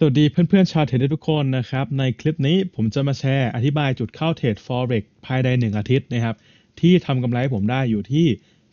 สวัสดีเพื่อนๆชาวเทรดทุกคนนะครับในคลิปนี้ผมจะมาแชร์อธิบายจุดเข้าเทรด Forex ภายใน1อาทิตย์นะครับที่ทำกำไรให้ผมได้อยู่ที่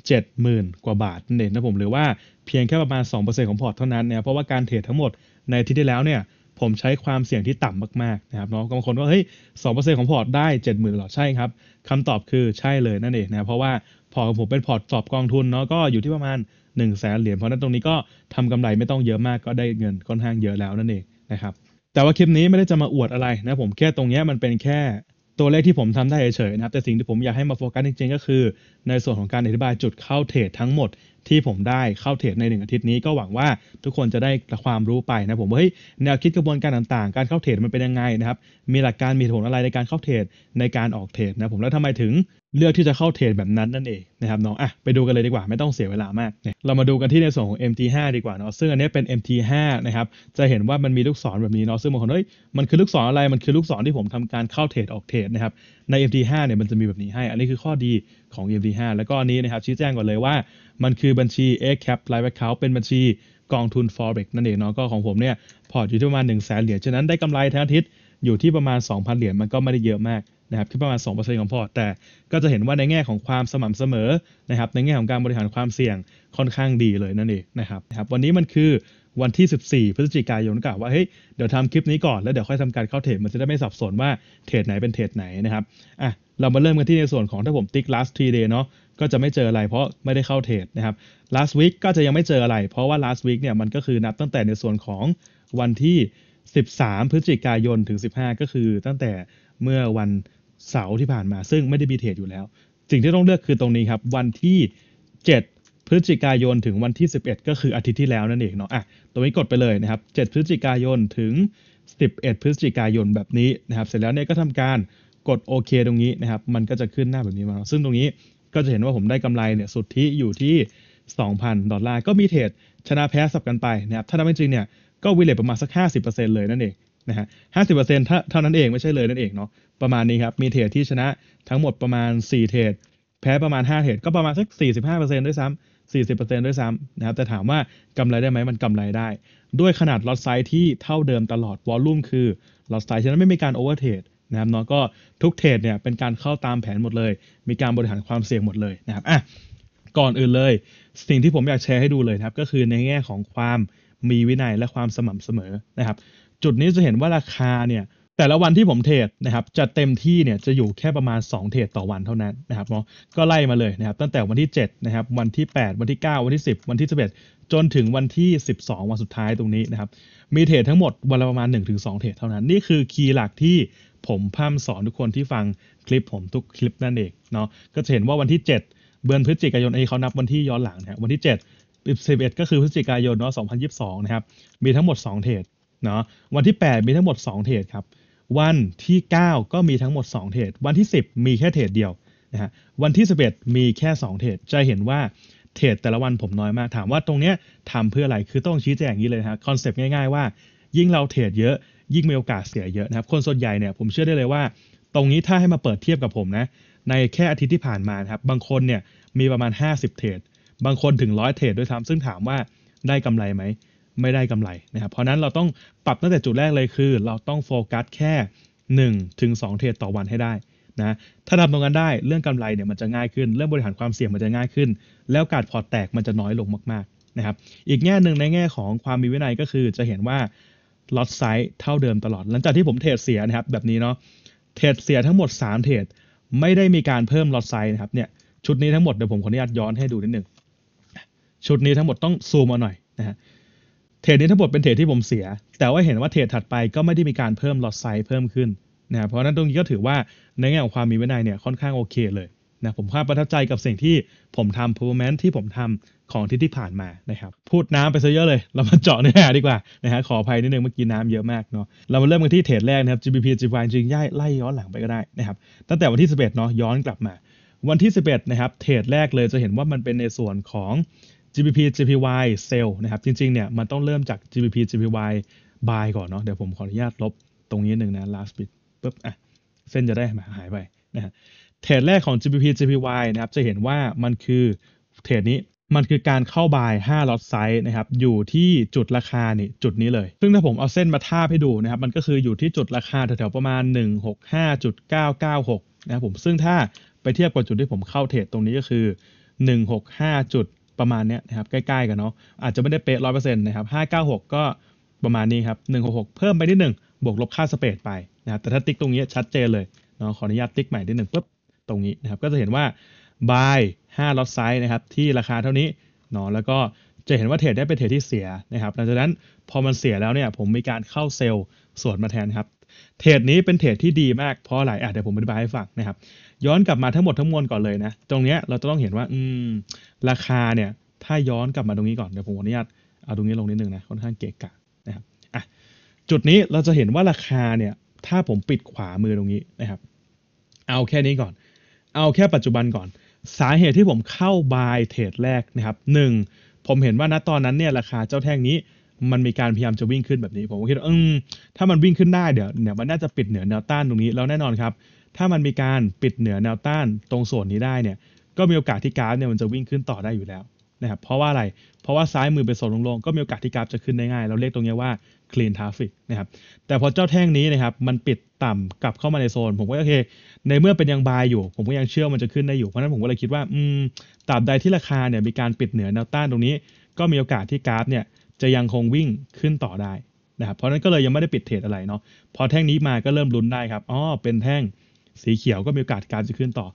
70,000 กว่าบาทนั่นเองนะผมหรือว่าเพียงแค่ประมาณ 2%ของพอร์ตเท่านั้นนะเพราะว่าการเทรดทั้งหมดในที่ที่แล้วเนี่ยผมใช้ความเสี่ยงที่ต่ำมาก ๆ นะครับเนาะบางคนก็เฮ้ยสองเปอร์เซ็นต์ของพอร์ตได้เจ็ดหมื่นหรอใช่ครับคำตอบคือใช่เลยนั่นเองนะเพราะว่าพอร์ตของผมเป็นพอร์ตสอบกองทุนเนาะก็อยู่ที่ประมาณ1นึ่งแสนเหรียญเพราะนั้นตรงนี้ก็ทำกำไรไม่ต้องเยอะมากก็ได้เงินค่อนข้างเยอะแล้วนั่นเองนะครับ แต่ว่าคลิปนี้ไม่ได้จะมาอวดอะไรนะผม แค่ตรงนี้มันเป็นแค่ตัวเลขที่ผมทำได้เฉยๆนะครับแต่สิ่งที่ผมอยากให้มาโฟกัสจริงๆก็คือ ในส่วนของการอธิบายจุดเข้าเทรดทั้งหมดที่ผมได้เข้าเทรดในหนึ่งอาทิตย์นี้ก็หวังว่าทุกคนจะได้ความรู้ไปนะผมว่าเฮ้ยแนวคิดกระบวนการต่างๆ การเข้าเทรดมันเป็นยังไงนะครับมีหลักการมีผลอะไรในการเข้าเทรดในการออกเทรดนะผมแล้วทำไมถึงเลือกที่จะเข้าเทรดแบบนั้นนั่นเองนะครับน้องอ่ะไปดูกันเลยดีกว่าไม่ต้องเสียเวลามาก เรามาดูกันที่ในส่วนของ MT5 ดีกว่าเนาะซึ่งอันนี้เป็น MT5 นะครับจะเห็นว่ามันมีลูกศรแบบนี้เนาะซึ่งบางคนเฮ้ยมันคือลูกศรอะไรมันคือลูกศรที่ผมทำการเข้าเทรดออกเทรดนะครับใน MT5 เนี่ยมันจะมีแบบนี้ให้ อันนี้คือข้อดีของ EMT5 แล้วก็อันนี้นะครับ ชี้แจงก่อนเลยว่ามันคือบัญชี a c a p Live Account เป็นบัญชีกองทุน Forex นั่นเองเนาะก็ของผมเนี่ย พอร์ตอยู่ที่ประมาณ1 0 0 0 0แเหรียญฉะนั้นได้กำไรทั้งอาทิตย์อยู่ที่ประมาณ 2,000 เหรียญมันก็ไม่ได้เยอะมากนะครับที่ประมาณ 2%ของพอร์ต แต่ก็จะเห็นว่าในแง่ของความสม่ำเสมอนะครับ ในแง่ของการบริหารความเสี่ยงค่อนข้างดีเลยนั่นเองนะครับนะครับวันนี้มันคือวันที่ 14 พฤศจิกายนกล่าวว่า เฮ้ย เดี๋ยวทำคลิปนี้ก่อนแล้วเดี๋ยวค่อยทำการเข้าเทรดมันจะได้ไม่สับสนว่าเทรดไหนเป็นเทรดไหนนะครับ อ่ะ เรามาเริ่มกันที่ในส่วนของถ้าผมติ๊ก last three day เนาะ ก็จะไม่เจออะไรเพราะไม่ได้เข้าเทรดนะครับ last week ก็จะยังไม่เจออะไร เพราะว่า last week เนี่ยมันก็คือนับตั้งแต่ในส่วนของวันที่ 13 พฤศจิกายนถึง15 ก็คือตั้งแต่เมื่อวันเสาร์ที่ผ่านมาซึ่งไม่ได้มีเทรดอยู่แล้ว สิ่งที่ต้องเลือกคือตรงนี้ครับวันที่ 7พฤศจิกายนถึงวันที่ 11 ก็คืออาทิตย์ที่แล้วนั่นเองเนาะอ่ะตรงนี้กดไปเลยนะครับ7พฤศจิกายนถึง 11 พฤศจิกายนแบบนี้นะครับเสร็จแล้วเนี่ยก็ทำการกดโอเค ตรงนี้นะครับมันก็จะขึ้นหน้าแบบนี้มา ซึ่งตรงนี้ก็จะเห็นว่าผมได้กำไรเนี่ยสุทธิอยู่ที่ 2,000 ดอลลาร์ ก็มีเทรดชนะแพ้สับกันไปนะครับถ้าทำจริงเนี่ย ก็วิเลตประมาณสัก 50%เลยนั่นเองนะฮะห้าสิบเปอร์เซ็นต์เท่านั้นเองไม่ใช่เลยนั่นเองเนาะประมาณนี้ครับมีเทรดที่ชนะทั้งหมดประมาณ 4 เทรดแพ้ประมาณ5เทรดก็ประมาณสัก45%ด้วยซ้า40%ด้วยซ้ำนะครับ แต่ถามว่ากำไรได้ไหม มันกำไรได้ ด้วยขนาดล็อตไซส์ที่เท่าเดิมตลอด วอลลุ่มคือล็อตไซส์ฉะนั้นไม่มีการโอเวอร์เทรดนะครับเนาะก็ทุกเทรดเนี่ยเป็นการเข้าตามแผนหมดเลย มีการบริหารความเสี่ยงหมดเลยนะครับ อ่ะ ก่อนอื่นเลย สิ่งที่ผมอยากแชร์ให้ดูเลยครับ ก็คือในแง่ของความมีวินัยและความสม่ำเสมอนะครับ จุดนี้จะเห็นว่าราคาเนี่ยแต่ละวันที่ผมเทรดนะครับจะเต็มที่เนี่ยจะอยู่แค่ประมาณ 2 เทรดต่อวันเท่านั้นนะครับเนาะก็ไล่มาเลยนะครับตั้งแต่วันที่7นะครับวันที่ 8 วันที่9วันที่10 วันที่ 11 จนถึงวันที่ 12 วันสุดท้ายตรงนี้นะครับมีเทรดทั้งหมดวันละประมาณ 1-2 เทรดเท่านั้นนี่คือคีย์หลักที่ผมพร่ำสอนทุกคนที่ฟังคลิปผมทุกคลิปนั่นเองเนาะก็จะเห็นว่าวันที่ 7เดือนพฤศจิกายนไอ้เขานับ วันที่ย้อนหลังนะวันที่7็ดก็คือพฤศจิกายนเนาะ2022นะครับมีทั้งหมด2เทรดเนาะวันที่ 8 มีทั้งหมด 2 เทรดครับวันที่ 9 ก็มีทั้งหมด 2 เทรดวันที่ 10 มีแค่เทรดเดียวนะฮะวันที่ 11 มีแค่ 2 เทรดจะเห็นว่าเทรดแต่ละวันผมน้อยมาก ถามว่าตรงเนี้ยทำเพื่ออะไรคือต้องชี้แจงอย่างนี้เลยฮะคอนเซปต์ง่ายๆว่า ยิ่งเราเทรดเยอะยิ่งมีโอกาสเสียเยอะนะครับ คนส่วนใหญ่เนี่ยผมเชื่อได้เลยว่า ตรงนี้ถ้าให้มาเปิดเทียบกับผมนะในแค่อาทิตย์ที่ผ่านมาครับบางคนเนี่ยมีประมาณ 50เทรดบางคนถึง100เทรดด้วยซ้ำซึ่งถามว่าได้กำไรไหมไม่ได้กำไรนะครับ เพราะนั้นเราต้องปรับตั้งแต่จุดแรกเลยคือ เราต้องโฟกัสแค่1นถึงสเทรดต่อวันให้ได้นะ ถ้าทำตรงกันได้เรื่องกำไรเนี่ยมันจะง่ายขึ้นเรื่องบริหารความเสี่ยงมันจะง่ายขึ้น แล้วการพอตแตกมันจะน้อยลงมากๆนะครับ อีกแง่หนึ่งในแง่ของความมีวินัยก็คือจะเห็นว่าล็อตไซส์เท่าเดิมตลอด หลังจากที่ผมเทรดเสียนะครับแบบนี้เนาะเทรดเสียทั้งหมด 3 เทรดไม่ได้มีการเพิ่มล็อตไซส์นะครับเนี่ยชุดนี้ทั้งหมดเดี๋ยวผมขออนุญาตย้อนให้ดูนิดหนึ่งชุดนี้ทั้งหมดต้องซูมเอาหน่อยนะฮะเทรดนี้ทั้งหมดเป็นเทรดที่ผมเสีย แต่ว่าเห็นว่าเทรดถัดไปก็ไม่ได้มีการเพิ่มลอตไซส์เพิ่มขึ้นนะเพราะนั้นตรงนี้ก็ถือว่าในแง่ของความมีวินัยเนี่ยค่อนข้างโอเคเลยนะผมค่าประทับใจกับสิ่งที่ผมทำ performance ที่ผมทำของที่ที่ผ่านมานะครับพูดน้ำไปซะเยอะเลย เรามาเจาะเนื้อหาดีกว่านะฮะขออภัยนิดนึงเมื่อกี้น้ำเยอะมากเนาะเรามาเริ่มกันที่เทรดแรกนะครับ GBP GYP จริงย่ายไล่ย้อนหลังไปก็ได้นะครับตั้งแต่วันที่ 11 เนาะย้อนกลับมา วันที่ 11 นะครับเทรดแรกเลยจะเห็นว่ามันเป็นในส่วนของ GBP GPY sell นะครับ จริง ๆ เนี่ย มันต้องเริ่มจาก GBP GPY buy ก่อนเนาะ เดี๋ยวผมขออนุญาตลบตรงนี้หนึ่งนะ last bit ปุ๊บ อ่ะ เส้นจะได้หายไปนะฮะเทรดแรกของ GBP GPY นะครับ จะเห็นว่ามันคือ เทรดนี้มันคือการเข้าบาย5ล็อตไซส์นะครับ อยู่ที่จุดราคานี่จุดนี้เลย ซึ่งถ้าผมเอาเส้นมาทาบให้ดูนะครับ มันก็คืออยู่ที่จุดราคาแถวๆ ประมาณ 165.996 นะครับผม ซึ่งถ้าไปเทียบกับจุดที่ผมเข้าเทรดตรงนี้ก็คือ 165. ประมาณเนี้ยนะครับใกล้ ๆกันเนาะ อาจจะไม่ได้เป๊ะร้อยเปอร์เซ็นต์นะครับห้าเก้าหกก็ประมาณนี้ครับหนึ่งหกหกเพิ่มไปนิดหนึ่งบวกลบค่าสเปซไปนะครับแต่ถ้าติ๊กตรงนี้ชัดเจนเลยเนาะขออนุญาตติ๊กใหม่นิดหนึ่งปุ๊บ ตรงนี้นะครับก็จะเห็นว่า buy 5็อตไซส์นะครับที่ราคาเท่านี้เนาะแล้วก็จะเห็นว่าเทรดได้เป็นเทรดที่เสียนะครับหลังจากนั้นพอมันเสียแล้วเนี่ยผมมีการเข้าเซลล์ส่วนมาแทนครับเทรดนี้เป็นเทรดที่ดีมากเพราะอะไรอ่ะเดี๋ยวผมอธิบายให้ฟังนะครับย้อนกลับมาทั้งหมดทั้งมวลก่อนเลยนะตรงเนี้ยเราจะต้องเห็นว่าอืมราคาเนี่ยถ้าย้อนกลับมาตรงนี้ก่อนเดี๋ยวผมอนุญาตเอาตรงนี้ลงนิดนึงนะค่อนข้างเกะกะนะครับอ่ะจุดนี้เราจะเห็นว่าราคาเนี่ยถ้าผมปิดขวามือตรงนี้นะครับ เอาแค่นี้ก่อน เอาแค่ปัจจุบันก่อน สาเหตุที่ผมเข้าบายเทรดแรกนะครับหนึ่งผมเห็นว่าณตอนนั้นเนี่ยราคาเจ้าแท่งนี้ มันมีการพยายามจะวิ่งขึ้นแบบนี้ผมก็คิดว่าออถ้ามันวิ่งขึ้นได้เดี๋ยวเนี่ยมันน่าจะปิดเหนือแนวต้านตรงนี้แล้วแน่นอนครับถ้ามันมีการปิดเหนือแนวต้านตรงส่วนนี้ได้เนี่ย ก็มีโอกาสที่กราฟเนี่ยมันจะวิ่งขึ้นต่อได้อยู่แล้วนะครับ เพราะว่าอะไร เพราะว่าซ้ายมือเป็นโซนลง ๆ ก็มีโอกาสที่กราฟจะขึ้นได้ง่าย เราเรียกตรงนี้ว่า clean traffic นะครับ แต่พอเจ้าแท่งนี้นะครับ มันปิดต่ำกลับเข้ามาในโซน ผมก็โอเค ในเมื่อเป็นยังบายอยู่ ผมก็ยังเชื่อมันจะขึ้นได้อยู่ เพราะนั้นผมก็เลยคิดว่า อืม ตราบใดที่ราคาเนี่ยมีการปิดเหนือแนวต้านตรงนี้ ก็มีโอกาสที่กราฟเนี่ย จะยังคงวิ่งขึ้นต่อได้นะครับ เพราะนั้นก็เลยยังไม่ได้ปิดเทรดอะไรเนาะพอแท่งนี้มาก็เริ่มลุ้นได้ครับอ๋อเป็นแท่งสีเขียวก็มีโอกาสการจะขึ้นต่อ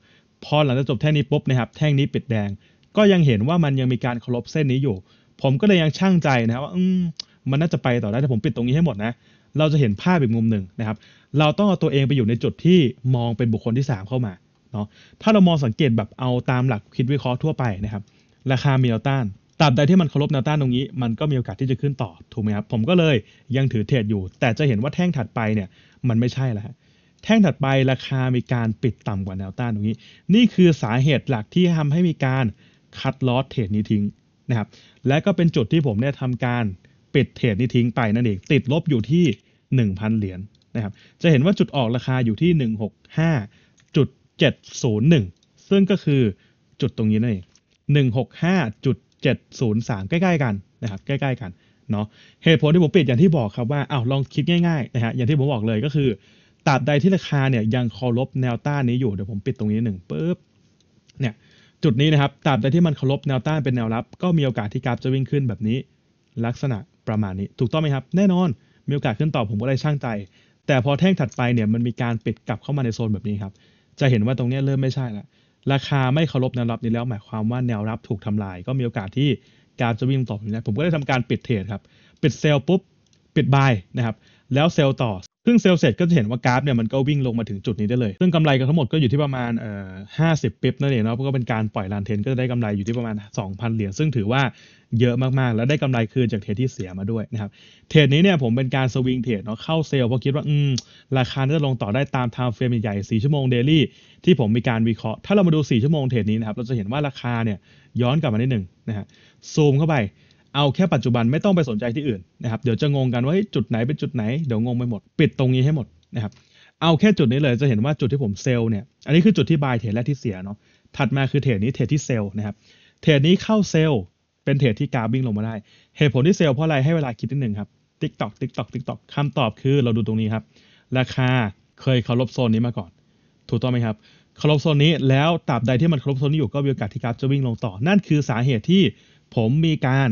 พอหลังจากจบแท่งนี้ปุ๊บนะครับแท่งนี้ปิดแดง ก็ยังเห็นว่ามันยังมีการเคารพเส้นนี้อยู่ ผมก็เลยยังช่างใจนะครับว่าอืมมันน่าจะไปต่อได้แต่ผมปิดตรงนี้ให้หมดนะ เราจะเห็นภาพอีกมุมหนึ่งนะครับ เราต้องเอาตัวเองไปอยู่ในจุดที่มองเป็นบุคคลที่ 3 เข้ามา เนาะ ถ้าเรามองสังเกตแบบเอาตามหลักคิดวิเคราะห์ทั่วไปนะครับ ราคามีแนวต้าน ตราบใดที่มันเคารพแนวต้านตรงนี้ มันก็มีโอกาสที่จะขึ้นต่อ ถูกไหมครับ ผมก็เลยยังถือเทรดอยู่ แต่จะเห็นว่าแท่งถัดไปเนี่ย มันไม่ใช่แล้วแท่งถัดไปราคามีการปิดต่ำกว่าแนวต้านตรงนี้ นี่คือสาเหตุหลักที่ทำให้มีการคัดลอสเทรดนี้ทิ้งนะครับ และก็เป็นจุดที่ผมได้ทำการปิดเทรดนี้ทิ้งไปนั่นเอง ติดลบอยู่ที่1,000เหรียญนนะครับ จะเห็นว่าจุดออกราคาอยู่ที่165.701ซึ่งก็คือจุดตรงนี้นั่นเอง165.703ใกล้ๆ กันนะครับ ใกล้ๆ กัน เนาะเหตุผลที่ผมปิดอย่างที่บอกครับว่า อ้าวลองคิดง่ายๆนะฮะ อย่างที่ผมบอกเลยก็คือตราบใดที่ราคาเนี่ยยังเคารพแนวต้านนี้อยู่ เดี๋ยวผมปิดตรงนี้หนึ่งปุ๊บเนี่ยจุดนี้นะครับตราบใดที่มันเคารพแนวต้านเป็นแนวรับ ก็มีโอกาสที่กราฟจะวิ่งขึ้นแบบนี้ ลักษณะประมาณนี้ถูกต้องไหมครับ แน่นอนมีโอกาสขึ้นต่อผมก็ได้ช่างใจ แต่พอแท่งถัดไปเนี่ยมันมีการปิดกลับเข้ามาในโซนแบบนี้ครับจะเห็นว่าตรงนี้เริ่มไม่ใช่ละราคาไม่เคารพแนวรับนี้แล้วหมายความว่าแนวรับถูกทำลาย ก็มีโอกาสที่กราฟจะวิ่งต่อแบบนี้ผมก็ได้ทำการปิดเทรดครับปิดเซลล์ปุ๊บปิดบายนะครับแล้วเซลล์ต่อซึ่งเซลล์เสร็จก็จะเห็นว่ากราฟเนี่ยมันก็วิ่งลงมาถึงจุดนี้ได้เลย ซึ่งกำไรกันทั้งหมดก็อยู่ที่ประมาณเอ่อห้าสิบปิบนั่นเองเนาะก็เป็นการปล่อยลานเทนก็จะได้กำไรอยู่ที่ประมาณ 2,000 เหรียญ ซึ่งถือว่าเยอะมากๆ แล้วได้กำไรคืนจากเทรดที่เสียมาด้วยนะครับ เทรดนี้เนี่ยผมเป็นการสวิงเทรดเนาะ เข้าเซลล์ เพราะคิดว่า อืม ราคาจะลงต่อได้ตามไทม์เฟรมใหญ่ๆ4ชั่วโมงเดลี่ ที่ผมมีการวิเคราะห์ ถ้าเรามาดู 4 ชั่วโมงเทรดนี้นะครับ เราจะเห็นว่าราคาเนี่ยย้อนกลับมานิดหนึ่งนะฮะซูมเข้าไปเอาแค่ปัจจุบันไม่ต้องไปสนใจที่อื่นนะครับเดี๋ยวจะงงกันว่าจุดไหนเป็นจุดไหนเดี๋ยวงงไปหมด ปิดตรงนี้ให้หมดนะครับเอาแค่จุดนี้เลยจะเห็นว่าจุดที่ผมเซลล์เนี่ยอันนี้คือจุดที่บายเทรดและที่เสียเนาะถัดมาคือเทรดนี้เทรดที่เซลล์นะครับเทรดนี้เข้าเซลล์เป็นเทรดที่กราฟวิ่งลงมาได้เหตุผลที่เซลล์เพราะอะไรให้เวลาคิดนิดหนึ่งครับติ๊กตอกติ๊กตอกติ๊กตอกคำตอบคือ เราดูตรงนี้ครับราคาเคยเคารพโซนนี้มาก่อน ถูกต้องไหมครับเคารพโซนนี้แล้วตราบใดที่มันเคารพโซนนี้อยู่ก็มีโอกาสที่กราฟจะวิ่งลงต่อ นั่นคือสาเหตุที่ผมมีการ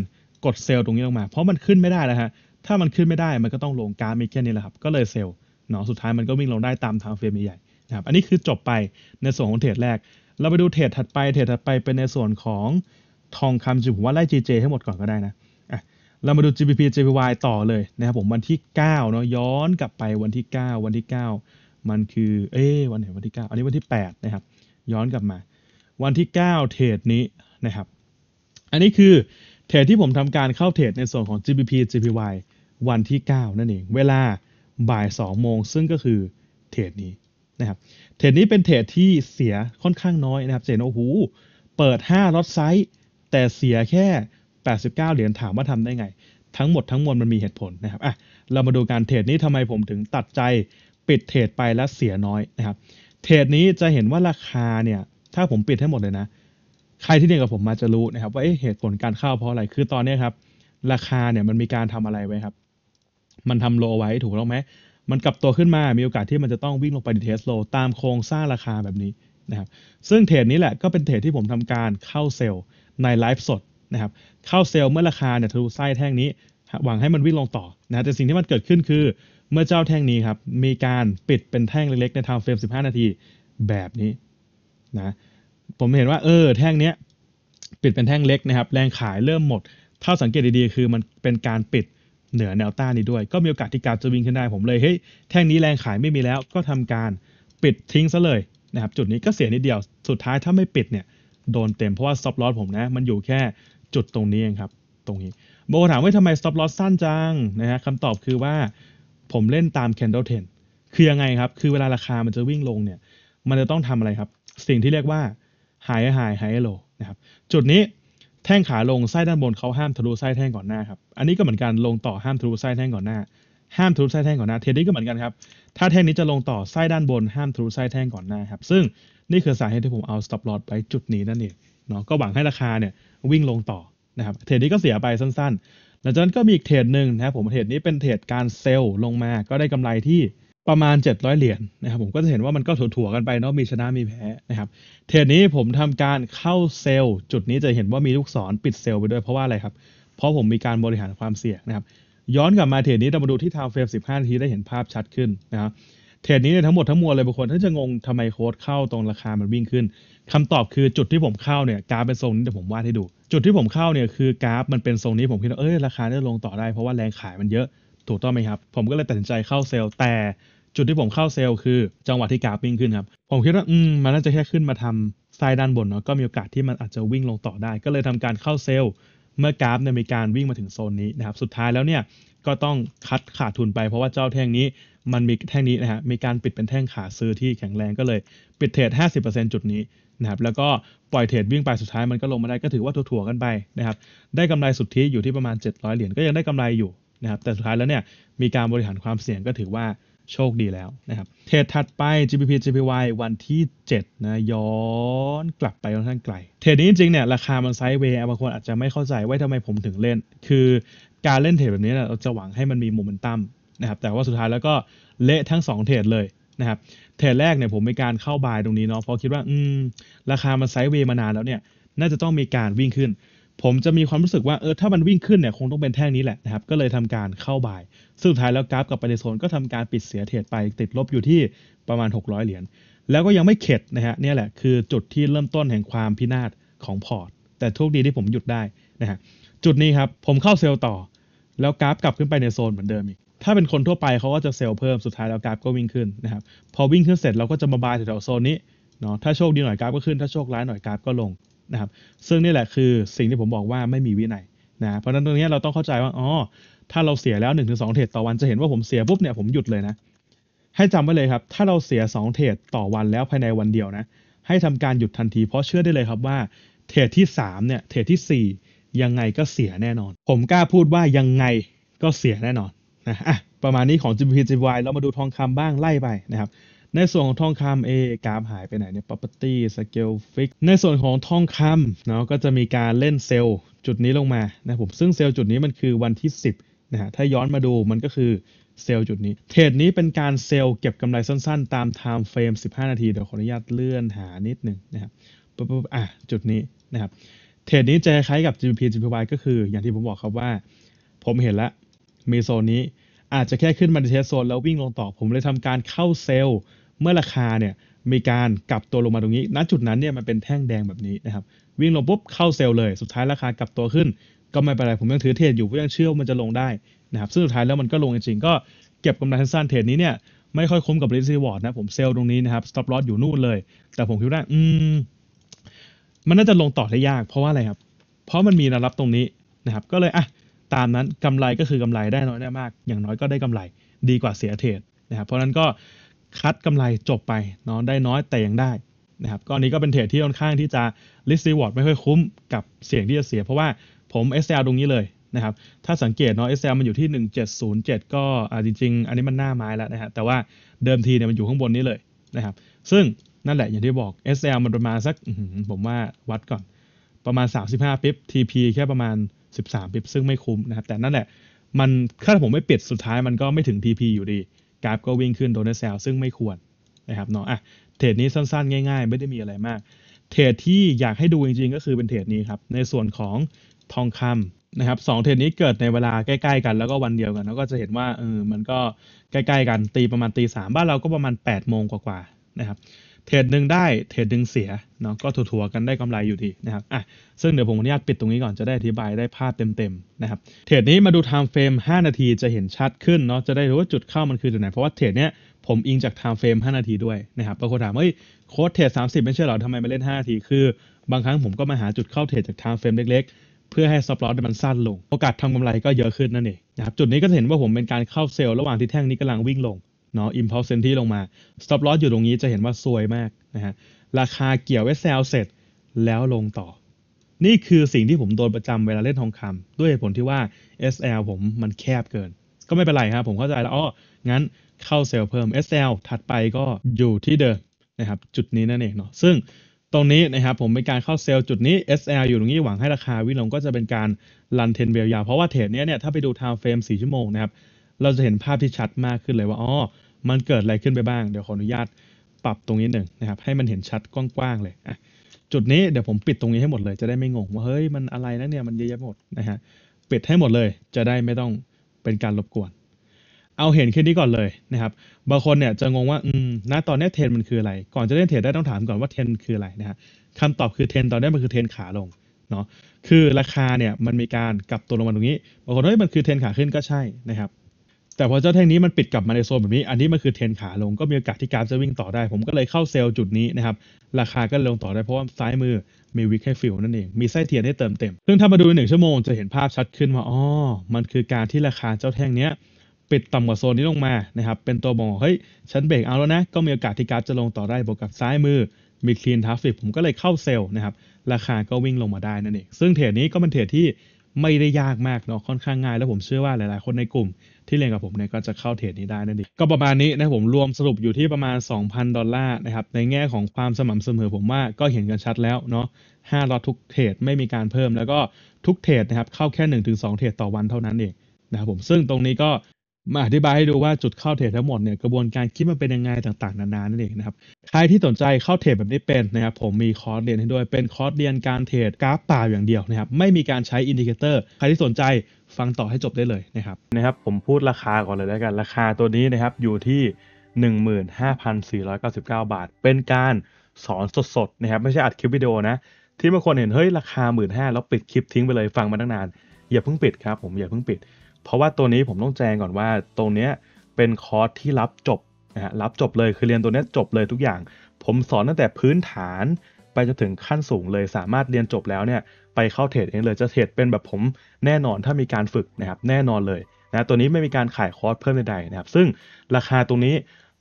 กดเซลล์ตรงนี้ลงมา เพราะมันขึ้นไม่ได้แล้วฮะ ถ้ามันขึ้นไม่ได้ มันก็ต้องลงการมีแค่นี้แหละครับ ก็เลยเซลล์ เนาะ สุดท้ายมันก็วิ่งลงได้ตามทางเฟรมใหญ่ๆนะครับ อันนี้คือจบไป ในส่วนของเทรดแรก เราไปดูเทรดถัดไป เทรดถัดไปเป็นในส่วนของทองคำจิผมว่าไล่ GJ ให้หมดก่อนก็ได้นะอ่ะเรามาดู GBP JPY ต่อเลยนะครับผม วันที่9เนาะย้อนกลับไปวันที่ 9 วันที่ 9 มันคือ เอ๊วันไหน วันที่9อันนี้วันที่8นะครับ ย้อนกลับมา วันที่9เทรดนี้นะครับ อันนี้คือเทรดที่ผมทำการเข้าเทรดในส่วนของ GBP GPY วันที่ 9 นั่นเอง เวลาบ่าย 2 โมง ซึ่งก็คือเทรดนี้นะครับ เทรดนี้เป็นเทรดที่เสียค่อนข้างน้อยนะครับเจนโอ้โหเปิด 5ลอตไซส์ แต่เสียแค่ 89 เหรียญถามว่าทำได้ไง ทั้งหมดทั้งมวลมันมีเหตุผลนะครับอ่ะเรามาดูการเทรดนี้ทำไมผมถึงตัดใจปิดเทรดไปและเสียน้อยนะครับ เทรดนี้จะเห็นว่าราคาเนี่ยถ้าผมปิดให้หมดเลยนะใครที่เรียนกับผมมาจะรู้นะครับ ว่าเหตุผลการเข้าเพราะอะไร คือตอนนี้ครับ ราคาเนี่ยมันมีการทำอะไรไว้ครับ มันทำโลไว้ถูกต้องไหม มันกลับตัวขึ้นมามีโอกาสที่มันจะต้องวิ่งลงไปดีเทสโล ตามโครงสร้างราคาแบบนี้นะครับ ซึ่งเทรดนี้แหละก็เป็นเทรดที่ผมทำการเข้าเซลล์ในไลฟ์สดนะครับ เข้าเซลล์เมื่อราคาเนี่ยทะลุไส้แท่งนี้ หวังให้มันวิ่งลงต่อ นะ แต่สิ่งที่มันเกิดขึ้นคือ เมื่อเจ้าแท่งนี้ครับ มีการปิดเป็นแท่งเล็กๆในทางเฟรม15นาทีแบบนี้นะผมเห็นว่าเออแท่งเนี้ยปิดเป็นแท่งเล็กนะครับ แรงขายเริ่มหมด ถ้าสังเกตดีๆคือมันเป็นการปิดเหนือแนวต้านนี้ด้วยก็มีโอกาสที่การจะวิ่งขึ้นได้ ผมเลยเฮ้ยแท่งนี้แรงขายไม่มีแล้ว ก็ทำการปิดทิ้งซะเลยนะครับจุดนี้ก็เสียนิดเดียวสุดท้ายถ้าไม่ปิดเนี่ยโดนเต็มเพราะว่าซับล l อ s ผมนะ มันอยู่แค่จุดตรงนี้เองครับ ตรงนี้บางคนถามว่าทำไมซับล l o s สั้นจังนะฮะคำตอบคือว่า ผมเล่นตามแคนเดลเทนคือยังไงครับคือเวลาราคามันจะวิ่งลงเนี่ย มันจะต้องทำอะไรครับ สิ่งที่เรียกว่าไฮ g h ไฮ high h นะครับจุดนี้แท่งขาลงไส้ด้านบนเขาห้ามทะลุไส้แท่งก่อนหน้าครับอันนี้ก็เหมือนกันลงต่อห้ามทะลุไส้แท่งก่อนหน้าห้ามทะลุไส้แท่งก่อนหน้าเทนนี้ก็เหมือนกันครับถ้าแท่งนี้จะลงต่อไส้ด้านบนห้ามทะลุไส้แท่งก่อนหน้าครับซึ่งนี่คือสาเหตุที่ผมเอาสต็อปลอดไปจุดนี้นั่นเองเนาะก็หวังให้ราคาเนี่ยวิ่งลงต่อนะครับเทรดนี้ก็เสียไปสั้นๆหลังจากนั้นก็มีอีกเทรดหนึ่งนะครับผมเทรดนี้เป็นเทรดการเซลล์ลงมาก็ได้กำไรที่ประมาณ 700 เหรียญนนะครับผมก็จะเห็นว่ามันก็ถั่วๆกันไปเนาะมีชนะมีแพ้นะครับเทรดนี้ผมทำการเข้าเซลล์ จุดนี้จะเห็นว่ามีลูกศรปิดเซลล์ไปด้วย เพราะว่าอะไรครับ เพราะผมมีการบริหารความเสี่ยงนะครับ ย้อนกลับมาเทรดนี้เรามาดูที่ทาวเฟรม15 นาทีได้เห็นภาพชัดขึ้นนะครับเทรดนี้ทั้งหมดทั้งมวลเลยบางคนท่านจะงงทำไมโค้ดเข้าตรงราคามันวิ่งขึ้น คำตอบคือจุดที่ผมเข้าเนี่ย กราฟเป็นทรงนี้เดี๋ยวผมวาดให้ดู จุดที่ผมเข้าเนี่ยคือกราฟมันเป็นทรงนี้ผมคิดว่าเอ้ยราคาจะลงต่อได้ เพราะว่าแรงขายมันเยอะถูกต้องไหมครับ ผมก็เลยตัดสินใจเข้าเซลล์แต่จุดที่ผมเข้าเซลล์คือจังหวะที่กราฟวิ่งขึ้นครับผมคิดว่าอืมมันน่าจะแค่ขึ้นมาทำรายด้านบนเนาะก็มีโอกาสที่มันอาจจะวิ่งลงต่อได้ ก็เลยทำการเข้าเซลล์เมื่อกราฟเนี่ยมีการวิ่งมาถึงโซนนี้นะครับสุดท้ายแล้วเนี่ยก็ต้องคัดขาดทุนไปเพราะว่าเจ้าแท่งนี้มันมีแท่งนี้นะฮะมีการปิดเป็นแท่งขาซื้อที่แข็งแรงก็เลย ปิดเทรด50%จุดนี้นะครับแล้วก็ปล่อยเทรดวิ่งไปสุดท้ายมันก็ลงมาได้ก็ถือว่าถั่วๆกันไปนะครับได้กำไรสุทธิอยู่ที่ประมาณ 700เหรียญก็ยังได้กำไรอยู่นะครับแต่สุดท้ายแล้วเนี่ยมีการบริหารความเสี่ยงก็ถือว่าโชคดีแล้วนะครับเทรดถัดไป g p p GPY วันที่7นะย้อนกลับไปค่อนข้างไกล เทรดนี้จริงเนี่ยราคามันไซด์เวย์บางคนอาจจะไม่เข้าใจว่าทำไมผมถึงเล่น คือการเล่นเทรดแบบนี้เราจะหวังให้มันมีโมเมนตัมนะครับแต่ว่าสุดท้ายแล้วก็เละทั้ง 2 เทรดเลยนะครับเทรดแรกเนี่ยผมมีการเข้าบายตรงนี้เนาะเพราะคิดว่า อืมราคามันไซด์เวย์มานานแล้วเนี่ยน่าจะต้องมีการวิ่งขึ้นผมจะมีความรู้สึกว่าเออถ้ามันวิ่งขึ้นเนี่ยคงต้องเป็นแท่งนี้แหละนะครับก็เลยทำการเข้าบ่าย สุดท้ายแล้วกราฟกับไปในโซนก็ทำการปิดเสียเทรดไปติดลบอยู่ที่ประมาณ 600 เหรียญแล้วก็ยังไม่เข็ดนะฮะนี่แหละคือจุดที่เริ่มต้นแห่งความพินาศของพอร์ต แต่โชคดีที่ผมหยุดได้นะฮะจุดนี้ครับผมเข้าเซลล์ต่อแล้วกราฟกลับขึ้นไปในโซนเหมือนเดิมอีกถ้าเป็นคนทั่วไปเขาก็จะเซลล์เพิ่มสุดท้ายแล้วกราฟก็วิ่งขึ้นนะครับพอวิ่งขึ้นเสร็จเราก็จะมาบายแถวโซนนี้เนาะถ้าโชคดีหน่อยกราฟก็ขึ้นถ้าโชคร้ายหน่อยกราฟก็ลงนะครับซึ่งนี่แหละคือสิ่งที่ผมบอกว่าไม่มีวินัยนะเพราะฉะนั้นตรงนี้เราต้องเข้าใจว่าอ๋อถ้าเราเสียแล้ว1นถึงสเทรดต่อวันจะเห็นว่าผมเสียปุ๊บเนี่ยผมหยุดเลยนะให้จำไว้เลยครับ ถ้าเราเสีย 2 เทรดต่อวันแล้วภายในวันเดียวนะ ให้ทำการหยุดทันทีเพราะเชื่อได้เลยครับว่าเทรดที่3เนี่ย เทรดที่ 4 ยังไงก็เสียแน่นอน ผมกล้าพูดว่ายังไงก็เสียแน่นอนนะอ่ะประมาณนี้ของ GBP GY เรามาดูทองคำบ้างไล่ไปนะครับในส่วนของทองคำเอกราฟหายไปไหนเนี่ย property scale fix ในส่วนของทองคำเนาะ ก็จะมีการเล่นเซลล์จุดนี้ลงมานะผม ซึ่งเซลล์จุดนี้มันคือวันที่ 10นะฮะ ถ้าย้อนมาดูมันก็คือเซลล์จุดนี้เทรดนี้เป็นการเซล์เก็บกำไรสั้น ๆ ตามไทม์เฟรม15 นาที เดี๋ยวขออนุญาตเลื่อนหานิดหนึ่งนะครับปุ๊บอ่ะจุดนี้นะครับเทรดนี้จะคล้ายกับ g p p GPY ก็คือ อย่างที่ผมบอกครับว่า ผมเห็นแล้วมีโซนนี้ อาจจะแค่ขึ้นมาในเทสโซนแล้ววิ่งลงต่อ ผมเลยทำการเข้าเซลเมื่อราคาเนี่ยมีการกลับตัวลงมาตรงนี้ ณ จุดนั้นเนี่ยมันเป็นแท่งแดงแบบนี้นะครับ วิ่งลงปุ๊บเข้าเซลล์เลย สุดท้ายราคากลับตัวขึ้น ก็ไม่เป็นไร ผมยังถือเทรดอยู่ก็ยังเชื่อว่ามันจะลงได้นะครับ ซึ่งสุดท้ายแล้วมันก็ลงจริงๆ ก็เก็บกำไรสั้นเทรดนี้เนี่ยไม่ค่อยคุ้มกับรีส k วอร์ดนะ ผมเซลล์ตรงนี้นะครับ สต็อปลอสอยู่นู่นเลย แต่ผมคิดว่าอืมมันน่าจะลงต่อได้ยาก เพราะว่าอะไรครับ เพราะมันมีแนวรับตรงนี้นะครับ ก็เลยอ่ะตามนั้นกำไรก็คือกำไรได้น้อยได้มาก อย่างน้อยก็ได้กำไร ดีกว่าเสียเทรดนะครับเพราะนั้นก็คัดกำไรจบไปเนาะได้น้อยแต่ยังได้ นะครับ ก็อันนี้ก็เป็นเทรดที่ค่อนข้างที่จะ risk reward ไม่ค่อยคุ้มกับเสี่ยงที่จะเสีย เพราะว่าผม SL ตรงนี้เลยนะครับ ถ้าสังเกตเนาะ SL มันอยู่ที่ 1707 ก็จริง ๆ อันนี้มันหน้าไม้แล้วนะฮะแต่ว่าเดิมทีเนี่ยมันอยู่ข้างบนนี้เลยนะครับ ซึ่งนั่นแหละอย่างที่บอก SL มันประมาณสัก ผมว่าวัดก่อน ประมาณ 35ปิ๊บ TP แค่ประมาณ13ปิ๊บซึ่งไม่คุ้มนะครับแต่นั่นแหละมัน ถ้าผมไม่ปิดสุดท้ายมันก็ไม่ถึง TP อยู่ดีกราฟก็วิ่งขึ้นโดนเซลซึ่งไม่ควรนะครับเนาะอ่ะเทรดนี้สั้นๆ ง่ายๆ ไม่ได้มีอะไรมาก เทรดที่อยากให้ดูจริงๆ ก็คือเป็นเทรดนี้ครับ ในส่วนของทองคำนะครับสองเทรดนี้เกิดในเวลาใกล้ๆกันแล้วก็วันเดียวกันแล้วก็จะเห็นว่าเออมันก็ใกล้ ๆกันตีประมาณตีสามบ้านเราก็ประมาณ8ปดโมงกว่าๆนะครับเทรดหนึ่งได้ เทรดหนึ่งเสียเนาะ ก็ถัวๆกันได้กำไรอยู่ดีนะครับ อ่ะ ซึ่งเดี๋ยวผมอนุญาตปิดตรงนี้ก่อนจะได้อธิบายได้ภาพเต็มๆนะครับ เทรดนี้มาดูไทม์เฟรม 5 นาทีจะเห็นชัดขึ้นเนาะ จะได้รู้ว่าจุดเข้ามันคือจุดไหน เพราะว่าเทรดเนี้ยผมอิงจากไทม์เฟรม 5 นาทีด้วยนะครับบางคนถาม เฮ้ย โค้ดเทรด 30 ไม่ใช่หรอ ทำไมมาเล่น 5 นาที คือบางครั้งผมก็มาหาจุดเข้าเทรดจากไทม์เฟรมเล็ก ๆ เพื่อให้สปอตมันสั้นลง โอกาสทำกำไรก็เยอะขึ้นนั่นเองนะครับ จุดนี้ก็เห็นว่าผมเป็นการเข้าเซลล์ระหว่างที่แท่งนี้กำลังวิ่งลงเนาะ impulse entry ลงมา stop loss อยู่ตรงนี้จะเห็นว่าซวยมากนะฮะ ราคาเกี่ยว SL เสร็จแล้วลงต่อ นี่คือสิ่งที่ผมโดนประจำเวลาเล่นทองคำด้วยผลที่ว่า SL ผมมันแคบเกิน ก็ไม่เป็นไรครับผมเข้าใจแล้วอ๋องั้นเข้าเซลล์เพิ่ม SL ถัดไปก็อยู่ที่เดิมนะครับจุดนี้นั่นเองเนาะ ซึ่งตรงนี้นะครับผมเป็นการเข้าเซลล์จุดนี้ SL อยู่ตรงนี้หวังให้ราคาวิ่งลงก็จะเป็นการลันเทนเบลยาว เพราะว่าเทรดนี้เนี่ยถ้าไปดู time frame 4ชั่วโมงนะครับเราจะเห็นภาพที่ชัดมากขึ้นเลยว่าอ๋อมันเกิดอะไรขึ้นไปบ้าง เดี๋ยวขออนุญาตปรับตรงนี้หนึ่งนะครับ ให้มันเห็นชัดกว้างๆเลยอะจุดนี้เดี๋ยวผมปิดตรงนี้ให้หมดเลยจะได้ไม่งงว่าเฮ้ยมันอะไรนะเนี่ยมันเยอะแยะหมดนะฮะปิดให้หมดเลย จะได้ไม่ต้องเป็นการรบกวน เอาเห็นแค่นี้ก่อนเลยนะครับ บางคนเนี่ยจะงงว่าอืมนะตอนนี้เทนมันคืออะไร ก่อนจะเล่นเทนได้ต้องถามก่อนว่าเทนคืออะไรนะฮะคำตอบคือเทนตอนนี้มันคือเทนขาลงเนาะคือราคาเนี่ยมันมีการกลับตัวลงมาตรงนี้บางคนเฮ้ยมันคือเทนขาขึ้นก็ใช่นะครับแต่พอเจ้าแท่งนี้มันปิดกลับมาในโซนแบบนี้ อันนี้มันคือเทนขาลง ก็มีโอกาสที่กราฟจะวิ่งต่อได้ ผมก็เลยเข้าเซลล์จุดนี้นะครับ ราคาก็ลงต่อได้ เพราะว่าซ้ายมือมีวิกให้ฟิลนั่นเอง มีไส้เทียนให้เติมเต็ม ซึ่งถ้ามาดูหนึ่งชั่วโมง จะเห็นภาพชัดขึ้นว่า อ๋อ มันคือการที่ราคาเจ้าแท่งเนี้ย ปิดต่ำกว่าโซนนี้ลงมา นะครับ เป็นตัวบอกเฮ้ย ฉันเบรกเอาแล้วนะ ก็มีโอกาสที่กราฟจะลงต่อได้บวกกับซ้ายมือ มีคลีนทราฟิกผมก็เลยเข้าเซลล์นะครับ ราคาก็วิ่งลงมาได้นั่นเอง ซึ่งเทรดนี้ก็เป็นเทรดที่ไม่ได้ยากมากเนาะค่อนข้างง่าย แล้วผมเชื่อว่าหลาย ๆคนในกลุ่ม ที่เรียนกับผมเนี่ยก็จะเข้าเทรดนี้ได้นั่นเองก็ประมาณนี้นะผมรวมสรุปอยู่ที่ประมาณ 2,000 ดอลลาร์นะครับในแง่ของความสม่ำเสมอผมว่า ก็เห็นกันชัดแล้วเนาะห้าล็อตทุกเทรดไม่มีการเพิ่มแล้วก็ทุกเทรดนะครับเข้าแค่ 1-2 เทรดต่อวันเท่านั้นเองนะครับผมซึ่งตรงนี้ก็มาอธิบายให้ดูว่าจุดเข้าเทรดทั้งหมดเนี่ยกระบวนการคิดมันเป็นยังไงต่างๆ นานานั่นเองนะครับใครที่สนใจเข้าเทรดแบบนี้เป็นนะครับผมมีคอร์สเรียนให้ด้วยเป็นคอร์สเรียนการเทรดกราฟป่าอย่างเดียวนะครับไม่มีการใช้อินดิเคเตอร์ใครที่สนใจฟังต่อให้จบได้เลยนะครับนะครับผมพูดราคาก่อนเลยแล้วกันราคาตัวนี้นะครับอยู่ที่ 15,499 บาท เป็นการสอนสดๆนะครับไม่ใช่อัดคลิปวิดีโอนะที่บางคนเห็นเฮ้ยราคา1 5ื่นแล้วปิดคลิปทิ้งไปเลยฟังมาตั้งนานอย่าเพิ่งปิดครับผมอย่าเพิ่งปิดเพราะว่าตัวนี้ผมต้องแจ้งก่อนว่าตรงเนี้ยเป็นคอร์สที่รับจบนะฮะรับจบเลยคือเรียนตัวนี้จบเลยทุกอย่าง ผมสอนตั้งแต่พื้นฐานไปจนถึงขั้นสูงเลยสามารถเรียนจบแล้วเนี่ยไปเข้าเทรดเองเลยจะเทรดเป็นแบบผมแน่นอนถ้ามีการฝึกนะครับ แน่นอนเลยนะตัวนี้ไม่มีการขายคอร์สเพิ่มใดๆนะครับ ซึ่งราคาตรงนี้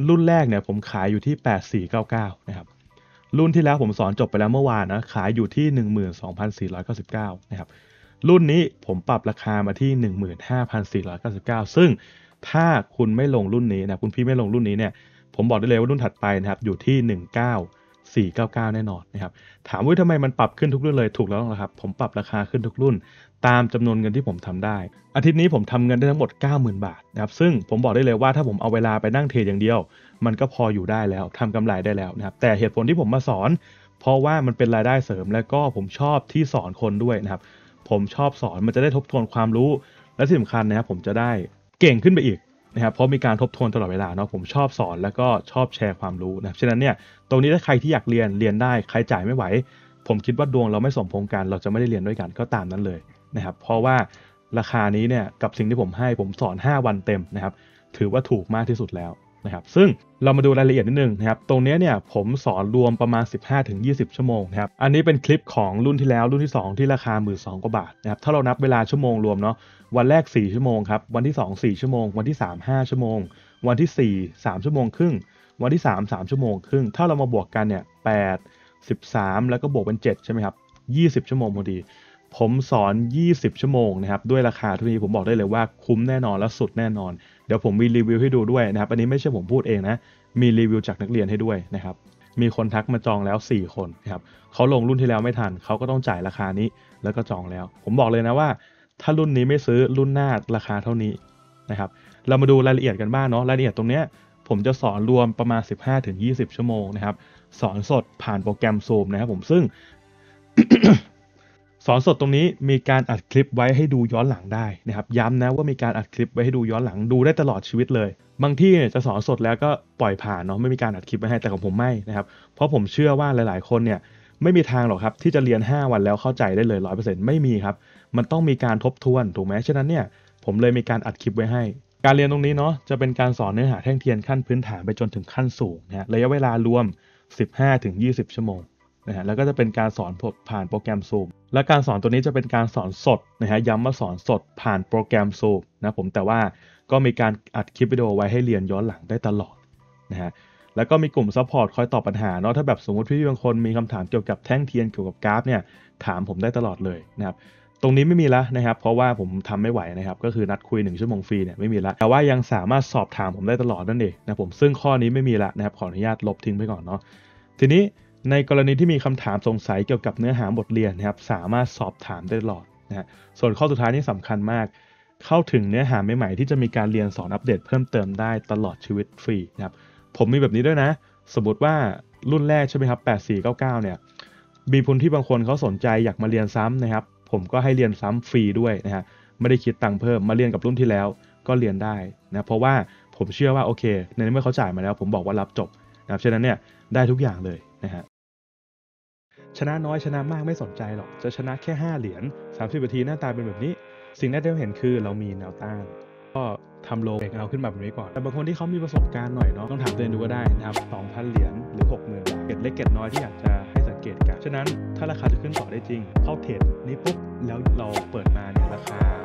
รุ่นแรกเนี่ย ผมขายอยู่ที่ 8499 นะครับรุ่นที่แล้วผมสอนจบไปแล้วเมื่อวานนะขายอยู่ที่ 12,499 นะครับรุ่นนี้ผมปรับราคามาที่ 15,499 ซึ่งถ้าคุณไม่ลงรุ่นนี้นะคุณพี่ไม่ลงรุ่นนี้เนี่ยผมบอกได้เลยว่ารุ่นถัดไปนะครับอยู่ที่ 19499 แน่นอนนะครับถามว่าทำไมมันปรับขึ้นทุกรุ่นเลยถูกแล้วนะครับผมปรับราคาขึ้นทุกรุ่น ตามจำนวนเงินที่ผมทำได้ อาทิตย์นี้ผมทำเงินได้ทั้งหมด90,000 บาทนะครับ ซึ่งผมบอกได้เลยว่าถ้าผมเอาเวลาไปนั่งเทรดอย่างเดียว มันก็พออยู่ได้แล้วทำกำไรได้แล้วนะครับ แต่เหตุผลที่ผมมาสอน เพราะว่ามันเป็นรายได้เสริม และก็ผมชอบที่สอนคนด้วยนะครับผมชอบสอนมันจะได้ทบทวนความรู้และที่สำคัญนะครับผมจะได้เก่งขึ้นไปอีกนะครับเพราะมีการทบทวนตลอดเวลาเนาะผมชอบสอนแล้วก็ชอบแชร์ความรู้นะครับฉะนั้นเนี่ยตรงนี้ถ้าใครที่อยากเรียนเรียนได้ใครจ่ายไม่ไหว ผมคิดว่าดวงเราไม่สมพงกัน เราจะไม่ได้เรียนด้วยกัน ก็ตามนั้นเลยนะครับเพราะว่าราคานี้เนี่ยกับสิ่งที่ผมให้ผมสอน 5 วันเต็มนะครับถือว่าถูกมากที่สุดแล้วนะครับ ซึ่งเรามาดูรายละเอียดนิดนึงนะครับ ตรงนี้เนี่ยผมสอนรวมประมาณ 15-20 ชั่วโมงนะครับอันนี้เป็นคลิปของรุ่นที่แล้วรุ่นที่ 2 ที่ราคา1 2ื่นกว่าบาทนะครับถ้าเรานับเวลาชั่วโมงรวมเนาะวันแรก 4 ชั่วโมงครับ วันที่ 2 4 ชั่วโมง วันที่3 5ชั่วโมง วันที่ 4 3 ชั่วโมงครึ่งวันที่ 3 3 ชั่วโมงครึ่งถ้าเรามาบวกกันเนี่ย8 13 แล้วก็บวกเป็น7ใช่ไหมครับ20 ชั่วโมงพอดีผมสอน 20 ชั่วโมงนะครับ ด้วยราคาเท่านี้ผมบอกได้เลยว่าคุ้มแน่นอนและสุดแน่นอน เดี๋ยวผมมีรีวิวให้ดูด้วยนะครับ อันนี้ไม่ใช่ผมพูดเองนะ มีรีวิวจากนักเรียนให้ด้วยนะครับ มีคนทักมาจองแล้ว 4 คนนะครับเขาลงรุ่นที่แล้วไม่ทันเขาก็ต้องจ่ายราคานี้แล้วก็จองแล้ว ผมบอกเลยนะว่า ถ้ารุ่นนี้ไม่ซื้อรุ่นหน้าราคาเท่านี้นะครับ เรามาดูรายละเอียดกันบ้างเนาะ รายละเอียดตรงเนี้ยผมจะสอนรวมประมาณ 15-20 ชั่วโมงนะครับ สอนสดผ่านโปรแกรม Zoom นะครับ ผม ซึ่งสอนสดตรงนี้มีการอัดคลิปไว้ให้ดูย้อนหลังได้นะครับย้ำนะว่ามีการอัดคลิปไว้ให้ดูย้อนหลังดูได้ตลอดชีวิตเลย บางที่เนี่ยจะสอนสดแล้วก็ปล่อยผ่านเนาะไม่มีการอัดคลิปไว้ให้แต่ของผมไม่นะครับเพราะผมเชื่อว่าหลายๆ คนเนี่ยไม่มีทางหรอกครับที่จะเรียน 5 วันแล้วเข้าใจได้เลยร้อยเปอร์เซ็นต์ไม่มีครับมันต้องมีการทบทวนถูกไหมฉะนั้นเนี่ยผมเลยมีการอัดคลิปไว้ให้ การเรียนตรงนี้เนาะจะเป็นการสอนเนื้อหาแท่งเทียนขั้นพื้นฐานไปจนถึงขั้นสูงนะระยะเวลารวม 15-20 ชั่วโมงนะฮะแล้วก็จะเป็นการสอนผ่านโปรแกรม Zoom และการสอนตัวนี้จะเป็นการสอนสดนะฮะย้ำว่าสอนสดผ่านโปรแกรม Zoom นะผมแต่ว่าก็มีการอัดคลิปวิดีโอไว้ให้เรียนย้อนหลังได้ตลอดนะฮะแล้วก็มีกลุ่มซัพพอร์ตคอยตอบปัญหาเนาะถ้าแบบสมมติพี่บางคนมีคำถามเกี่ยวกับแท่งเทียนเกี่ยวกับกราฟเนี่ยถามผมได้ตลอดเลยนะครับตรงนี้ไม่มีละนะครับเพราะว่าผมทำไม่ไหวนะครับก็คือนัดคุย 1 ชั่วโมงฟรีเนี่ยไม่มีละ แต่ว่ายังสามารถสอบถามผมได้ตลอดนั่นเองนะผมซึ่งข้อนี้ไม่มีละนะครับขออนุญาตลบทิ้งไปก่อนเนาะทีนี้ในกรณีที่มีคำถามสงสัยเกี่ยวกับเนื้อหาบทเรียนนะครับสามารถสอบถามได้ตลอดนะส่วนข้อสุดท้ายนี่สำคัญมาก เข้าถึงเนื้อหาใหม่ๆ ที่จะมีการเรียนสอนอัปเดต เพิ่มเติมได้ตลอดชีวิตฟรีนะครับผมมีแบบนี้ด้วยนะ สมมติว่ารุ่นแรกใช่ไหมครับ 8499เนี่ย มีคนที่บางคนเขาสนใจอยากมาเรียนซ้ำนะครับ ผมก็ให้เรียนซ้ำฟรีด้วยนะฮะไม่ได้คิดตังค์เพิ่มมาเรียนกับรุ่นที่แล้วก็เรียนได้นะเพราะว่าผมเชื่อว่าโอเค ในเมื่อเขาจ่ายมาแล้ว ผมบอกว่ารับจบนะครับฉะนั้นเนี่ยได้ทุกอย่างเลยนะฮะชนะน้อยชนะมากไม่สนใจหรอก จะชนะแค่ 5 เหรียญ30นาทีหน้าตาเป็นแบบนี้ สิ่งแรกที่เราเห็นคือเรามีแนวต้านก็ทำโลเบรกเอาขึ้นแบบนี้ก่อนแต่บางคนที่เขามีประสบการณ์หน่อยเนาะต้องถามตัวเองดูก็ได้นะครับ2,000 เหรียญหรือ 60,000ื่นเก็ตเล็กเก็ตน้อยที่อยากจะให้สังเกตกัน ฉะนั้นถ้าราคาจะขึ้นต่อได้จริงเข้าเทรดนี้ปุ๊บแล้วเราเปิดมาเนี่ยราคา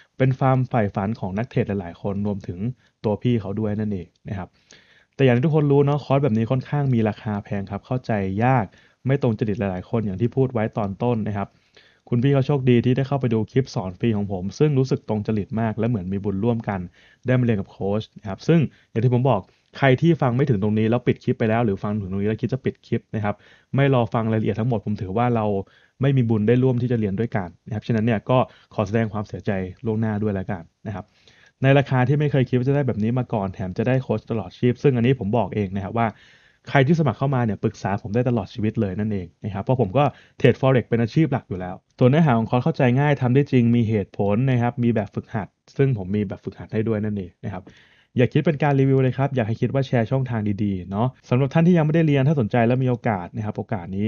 เป็นฟาร์มฝ่ายฝันของนักเทรดหลาย ๆ คนรวมถึงตัวพี่เขาด้วยนั่นเองนะครับแต่อย่างที่ทุกคนรู้เนาะคอร์สแบบนี้ค่อนข้างมีราคาแพงครับ เข้าใจยากไม่ตรงจริตหลาย ๆ คนอย่างที่พูดไว้ตอนต้นนะครับคุณพี่เขาโชคดีที่ได้เข้าไปดูคลิปสอนฟรีของผม ซึ่งรู้สึกตรงจริตมากและเหมือนมีบุญร่วมกัน ได้มาเรียนกับโค้ชนะครับซึ่งอย่างที่ผมบอก ใครที่ฟังไม่ถึงตรงนี้แล้วปิดคลิปไปแล้วหรือฟังถึงตรงนี้แล้วคิดจะปิดคลิปนะครับไม่รอฟังรายละเอียดทั้งหมดผมถือว่าเราไม่มีบุญได้ร่วมที่จะเรียนด้วยกันนะครับฉะนั้นเนี่ยก็ขอแสดงความเสียใจล่วงหน้าด้วยแล้วกันนะครับในราคาที่ไม่เคยคิดว่าจะได้แบบนี้มาก่อนแถมจะได้โค้ชตลอดชีพ ซึ่งอันนี้ผมบอกเองนะครับว่า ใครที่สมัครเข้ามาเนี่ยปรึกษาผมได้ตลอดชีวิตเลยนั่นเองนะครับเพราะผมก็เทรด forex เป็นอาชีพหลักอยู่แล้ว ตัวเนื้อหาของคอร์สเข้าใจง่ายทำได้จริงมีเหตุผลนะครับมีแบบฝึกหัด ซึ่งผมมีแบบฝึกหัดให้ด้วยนั่นเองนะครับอย่าคิดเป็นการรีวิวเลยครับอยากให้คิดว่าแชร์ช่องทางดีๆเนาะสำหรับท่านที่ยังไม่ได้เรียนถ้าสนใจแลวมีโอกาสนะครับโอกาสนี้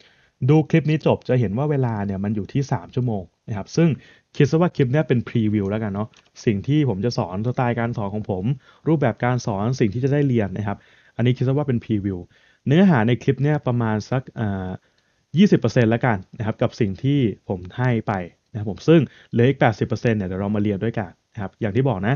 ดูคลิปนี้จบจะเห็นว่าเวลาเนี่ยมันอยู่ที่3 ชั่วโมงนะครับซึ่งคิดซะว่าคลิปนี้เป็นพรีวิวแล้วกันเนาะสิ่งที่ผมจะสอนสไตล์การสอนของผม รูปแบบการสอนสิ่งที่จะได้เรียนนะครับ อันนี้คิดซะว่าเป็นพรีวิวเนื้อหาในคลิปเนี่ยประมาณสักอ่า20%แล้วกันนะครับกับสิ่งที่ผมให้ไปนะครับผมซึ่งเหลืออีก80%เนี่ยเดี๋ยว เรามาเรียนด้วยกันนะครับอย่างที่บอกนะ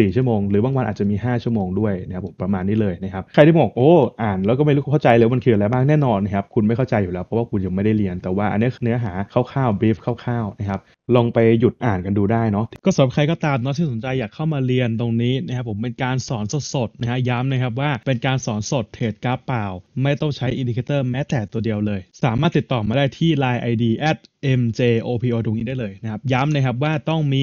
4 ชั่วโมง หรือบางวันอาจจะมี 5 ชั่วโมงด้วยนะครับผมประมาณนี้เลยนะครับใครที่บอกโอ้อ่านแล้วก็ไม่รู้เข้าใจเลยมันคืออะไรบ้างแน่นอนนะครับคุณไม่เข้าใจอยู่แล้วเพราะว่าคุณยังไม่ได้เรียน แต่ว่าอันนี้เนื้อหาคร่าวๆบรฟคร่าวๆนะครับลองไปหยุดอ่านกันดูได้เนาะก็สำหรับใครก็ตามเนาะที่สนใจอยากเข้ามาเรียนตรงนี้นะครับผมเป็นการสอนสดๆนะฮะย้ำนะครับว่าเป็นการสอนสดเทรดกราฟเปล่า ไม่ต้องใช้อินดิเคเตอร์แม้แต่ตัวเดียวเลย สามารถติดต่อมาได้ที่ Line ID at mjopo ตรงนี้ได้เลยนะครับย้ำนะครับว่าต้องมี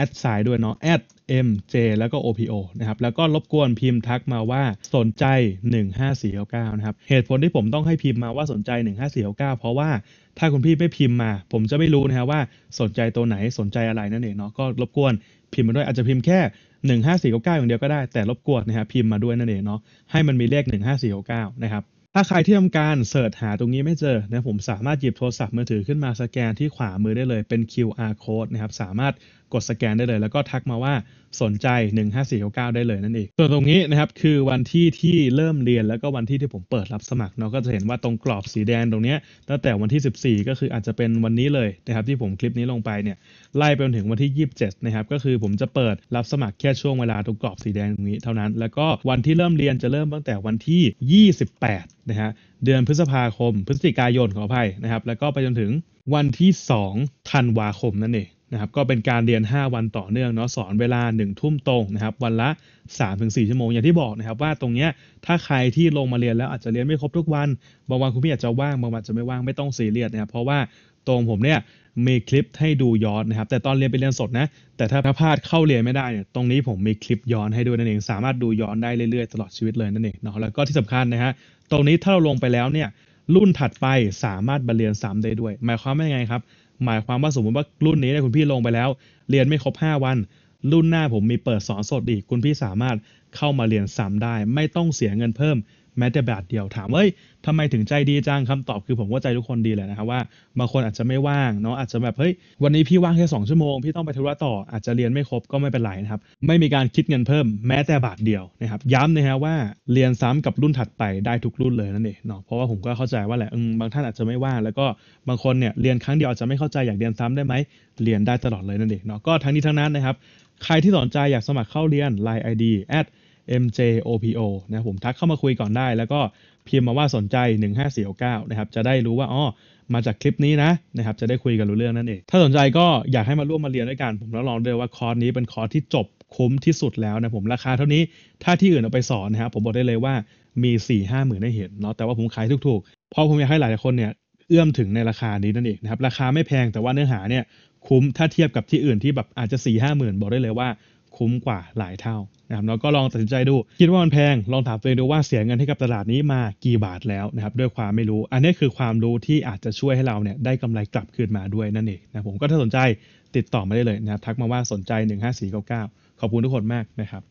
แอดไซด์ด้วยเนาะแอด MJ แล้วก็ OPO นะครับ แล้วก็รบกวนพิมพ์ทักมาว่าสนใจ 1 5 4 9 9นะครับ เหตุผลที่ผมต้องให้พิมพ์มาว่าสนใจ 1 5 4 9 9เพราะว่าถ้าคุณพี่ไม่พิมพ์มา ผมจะไม่รู้นะครับว่า สนใจตัวไหนสนใจอะไรนั่นเองเนาะ ก็รบกวนพิมพ์มาด้วยอาจจะพิมพ์แค่ 15499อย่างเดียวก็ได้ แต่รบกวนนะครับพิมพ์มาด้วยนั่นเองเนาะ ให้มันมีเลข 1 5 4้9นะครับ ถ้าใครที่ทำการเสิร์ชหาตรงนี้ไม่เจอนะ ผมสามารถหยิบโทรศัพท์มือถือขึ้นมาสแกนที่ขวามือได้เลยเป็น QR code นะครับสามารถกดสแกนได้เลย แล้วก็ทักมาว่าสนใจ 15499ได้เลยนั่นเอง ส่วนตรงนี้นะครับคือวันที่ที่เริ่มเรียนแล้วก็วันที่ที่ผมเปิดรับสมัครเนาะก็จะเห็นว่าตรงกรอบสีแดงตรงนี้ตั้งแต่วันที่ 14 ก็คืออาจจะเป็นวันนี้เลยนะครับที่ผมคลิปนี้ลงไปเนี่ยไล่ไปจนถึงวันที่ 27 นะครับก็คือผมจะเปิดรับสมัครแค่ช่วงเวลาตรงกรอบสีแดงตรงนี้ เท่านั้นแล้วก็วันที่เริ่มเรียนจะเริ่มตั้งแต่วันที่ 28 นะฮะเดือนพฤษภาคม พฤศจิกายนขออภัยนะครับแล้วก็ไปจนถึงวันที่ 2 ธันวาคมนั่นเองนะครับก็เป็นการเรียน 5 วันต่อเนื่องเนาะสอนเวลา 1 ทุ่ม ตรงนะครับวันละ3-4ชั่วโมงอย่างที่บอกนะครับ ว่าตรงเนี้ยถ้าใครที่ลงมาเรียนแล้วอาจจะเรียนไม่ครบทุกวัน บางวันคุณพี่อาจจะว่างบางวันจะไม่ว่างไม่ต้องซีเรียสนะครับเพราะว่าตรงผมเนี่ยมีคลิปให้ดูย้อนนะครับ แต่ตอนเรียนไปเรียนสดนะแต่ถ้าพลาดเข้าเรียนไม่ได้เนี่ยตรงนี้ผมมีคลิปย้อนให้ด้วยนั่นเองสามารถดูย้อนได้เรื่อยๆตลอดชีวิตเลยนั่นเองเนาะแล้วก็ที่สำคัญนะฮะตรงนี้ถ้าเราลงไปแล้วเนี่ยรุ่นถัดไปสามารถบรรเรียนซ้ำได้ด้วยหมายความว่าไงครับหมายความว่าสมมติว่ารุ่นนี้เนี่ยคุณพี่ลงไปแล้ว เรียนไม่ครบ 5 วัน รุ่นหน้าผมมีเปิดสอนสดอีก คุณพี่สามารถเข้ามาเรียนซ้ำได้ ไม่ต้องเสียเงินเพิ่มแม้แต่บาทเดียวถามว่าทำไมถึงใจดีจังคำตอบคือผมว่าใจทุกคนดีแหละนะครับว่า บางคนอาจจะไม่ว่างเนาะอาจจะแบบ เฮ้ย วันนี้พี่ว่างแค่สองชั่วโมง พี่ต้องไปธุระต่ออาจจะเรียนไม่ครบก็ไม่เป็นไร นะครับ ไม่มีการคิดเงินเพิ่มแม้แต่บาทเดียวนะครับย้ำนะฮะว่าเรียนซ้ำกับรุ่นถัดไปได้ทุกรุ่นเลยนั่นเองเนาะเพราะว่าผมก็เข้าใจว่าแหละบางท่านอาจจะไม่ว่างแล้วก็บางคนเนี่ยเรียนครั้งเดียวอาจจะไม่เข้าใจอยากเรียนซ้ำได้ไหมเรียนได้ตลอดเลยนั่นเองเนาะก็ทั้งนี้ทั้งนั้นนะครับใครที่สนใจอยากสมัครเข้าเรียน Line ID MJOPO นะผมทักเข้ามาคุยก่อนได้ แล้วก็พิมพ์มาว่าสนใจ 1 5 4 9นะครับ จะได้รู้ว่า อ๋อ มาจากคลิปนี้นะนะครับ จะได้คุยกันรู้เรื่องนั่นเอง ถ้าสนใจก็อยากให้มาร่วมมาเรียนด้วยกัน ผมรับรองเลยว่าคอร์สนี้เป็นคอร์สที่จบคุ้มที่สุดแล้วนะผมราคาเท่านี้ ถ้าที่อื่นเอาไปสอนนะครับ ผมบอกได้เลยว่ามี4ี่ห้าหมื่นให้เห็นเนาะ แต่ว่าผมขายถูกๆ เพราะผมอยากให้หลายคนเนี่ยเอื้อมถึงในราคานี้นั่นเองนะครับ ราคาไม่แพงแต่ว่าเนื้อหาเนี่ย คุ้มถ้าเทียบกับที่อื่นที่แบบอาจจะ4ี่ห้าหมื่นบอกได้เลยว่าคุ้มกว่าหลายเท่านะครับเราก็ลองตัดสินใจดูคิดว่ามันแพง ลองถามตัวเองดูว่าเสียเงินให้กับตลาดนี้มากี่บาทแล้วนะครับ ด้วยความไม่รู้ อันนี้คือความรู้ที่อาจจะช่วยให้เราเนี่ยได้กำไรกลับคืนมาด้วยนั่นเองนะผมก็ถ้าสนใจติดต่อมาได้เลยนะครับ ทักมาว่าสนใจ 1 5 4่9ขอบคุณทุกคนมากนะครับ